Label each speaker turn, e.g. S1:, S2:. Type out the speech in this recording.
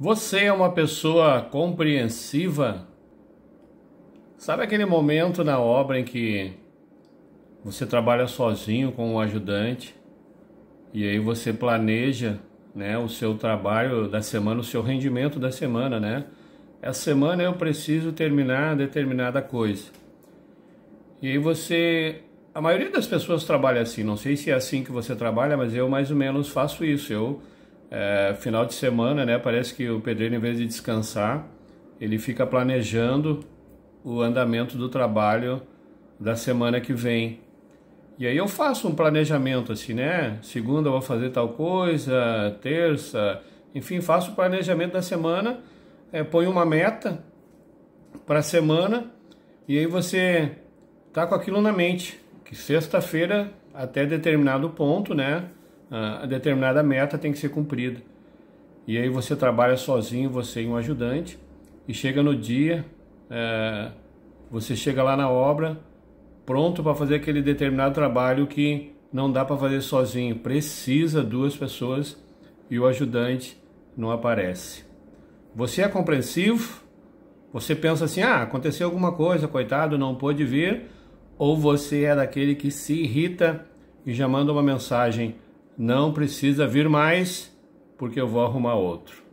S1: Você é uma pessoa compreensiva? Sabe aquele momento na obra em que você trabalha sozinho com um ajudante e aí você planeja, né, o seu trabalho da semana, o seu rendimento da semana, né? Essa semana eu preciso terminar determinada coisa. E aí você, a maioria das pessoas trabalha assim, não sei se é assim que você trabalha, mas eu mais ou menos faço isso. Eu é, final de semana, né? Parece que o pedreiro, em vez de descansar, ele fica planejando o andamento do trabalho da semana que vem. E aí eu faço um planejamento assim, né? Segunda eu vou fazer tal coisa, terça, enfim, faço o planejamento da semana, é, ponho uma meta para a semana e aí você tá com aquilo na mente que sexta-feira até determinado ponto, né? Ah, a determinada meta tem que ser cumprida. E aí você trabalha sozinho, você e um ajudante, e chega no dia, é, você chega lá na obra, pronto para fazer aquele determinado trabalho que não dá para fazer sozinho, precisa duas pessoas e o ajudante não aparece. Você é compreensivo? Você pensa assim: ah, aconteceu alguma coisa, coitado, não pôde vir? Ou você é daquele que se irrita e já manda uma mensagem: não precisa vir mais, porque eu vou arrumar outro.